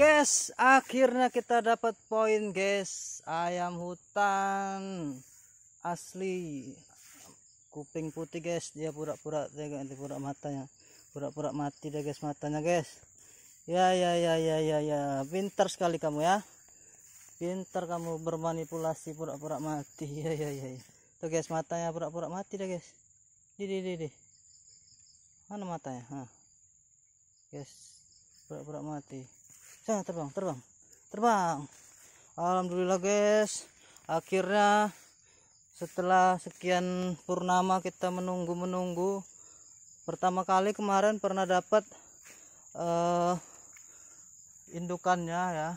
Guys, akhirnya kita dapat poin, guys. Ayam hutan asli kuping putih, guys. Dia pura-pura dia ganti pura matanya. Pura-pura mati deh, guys, matanya, guys. Ya, ya, ya, ya, ya, ya. Pintar sekali kamu ya. Pintar kamu bermanipulasi pura-pura mati. Ya, ya, ya. ya. Tuh, guys, matanya pura-pura mati deh, guys. Di, di, di, di. Mana matanya? ha? Guys, pura-pura mati. Saya nah, terbang, terbang. Terbang. Alhamdulillah guys. Akhirnya setelah sekian purnama kita menunggu-menunggu pertama kali kemarin pernah dapat uh, indukannya ya.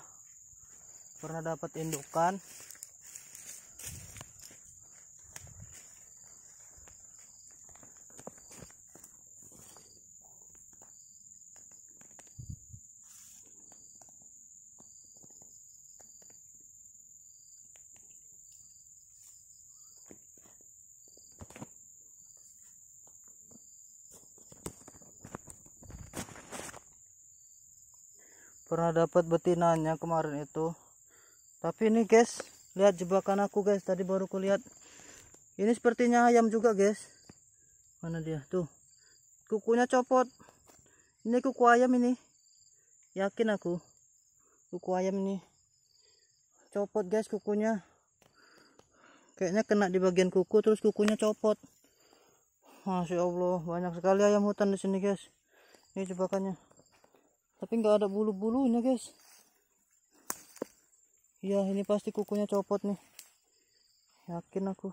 Pernah dapat indukan pernah dapat betinanya kemarin itu tapi ini guys lihat jebakan aku guys tadi baru kulihat ini sepertinya ayam juga guys mana dia tuh kukunya copot ini kuku ayam ini yakin aku kuku ayam ini copot guys kukunya kayaknya kena di bagian kuku terus kukunya copot Masya Allah banyak sekali ayam hutan di sini guys ini jebakannya tapi nggak ada bulu-bulunya guys ya ini pasti kukunya copot nih yakin aku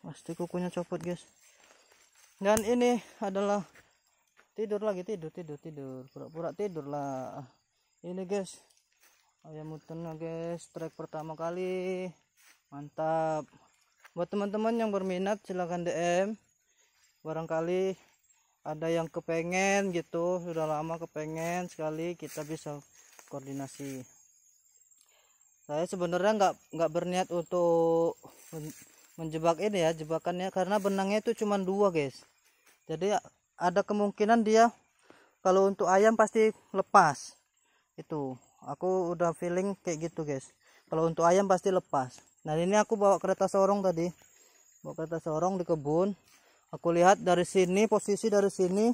pasti kukunya copot guys dan ini adalah tidur lagi tidur tidur tidur pura-pura tidur lah ini guys ayam mutannya guys trek pertama kali mantap buat teman-teman yang berminat silahkan DM barangkali ada yang kepengen gitu sudah lama kepengen sekali kita bisa koordinasi saya sebenarnya nggak nggak berniat untuk menjebak ini ya jebakannya karena benangnya itu cuma dua guys jadi ada kemungkinan dia kalau untuk ayam pasti lepas itu aku udah feeling kayak gitu guys kalau untuk ayam pasti lepas nah ini aku bawa kereta sorong tadi bawa kereta sorong di kebun aku lihat dari sini posisi dari sini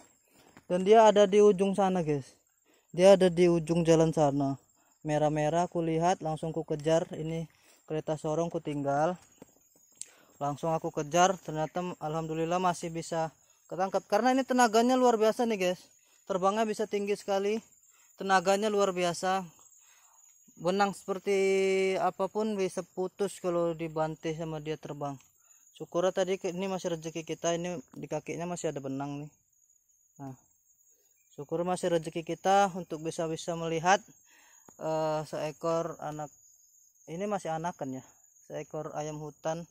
dan dia ada di ujung sana guys dia ada di ujung jalan sana merah-merah aku lihat langsung ku kejar ini kereta sorong ku tinggal langsung aku kejar ternyata alhamdulillah masih bisa ketangkap karena ini tenaganya luar biasa nih guys terbangnya bisa tinggi sekali tenaganya luar biasa benang seperti apapun bisa putus kalau dibantai sama dia terbang syukur tadi ini masih rezeki kita ini di kakinya masih ada benang nih nah syukur masih rezeki kita untuk bisa bisa melihat uh, seekor anak ini masih anakan ya seekor ayam hutan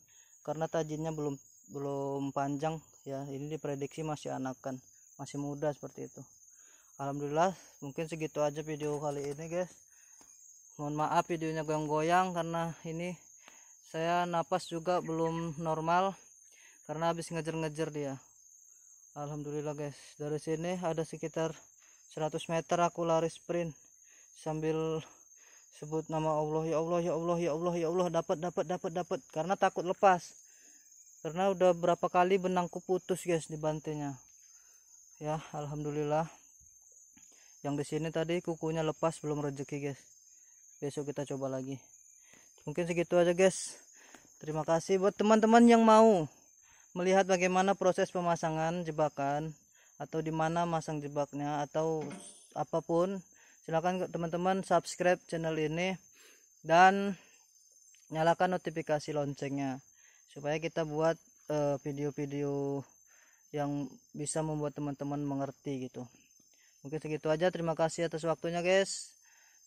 karena tajinnya belum belum panjang ya ini diprediksi masih anakan masih muda seperti itu Alhamdulillah mungkin segitu aja video kali ini guys mohon maaf videonya goyang-goyang karena ini saya napas juga belum normal karena habis ngejar-ngejar dia Alhamdulillah guys dari sini ada sekitar 100 meter aku lari sprint sambil sebut nama Allah ya Allah ya Allah ya Allah ya Allah dapat dapat dapat dapat karena takut lepas karena udah berapa kali benangku putus guys di ya Alhamdulillah yang di sini tadi kukunya lepas belum rezeki guys besok kita coba lagi mungkin segitu aja guys terima kasih buat teman-teman yang mau melihat bagaimana proses pemasangan jebakan atau dimana masang jebaknya atau apapun silahkan teman-teman subscribe channel ini dan nyalakan notifikasi loncengnya supaya kita buat eh, video-video uh, yang bisa membuat teman-teman mengerti gitu mungkin segitu aja terima kasih atas waktunya guys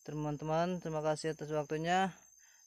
teman-teman terima kasih atas waktunya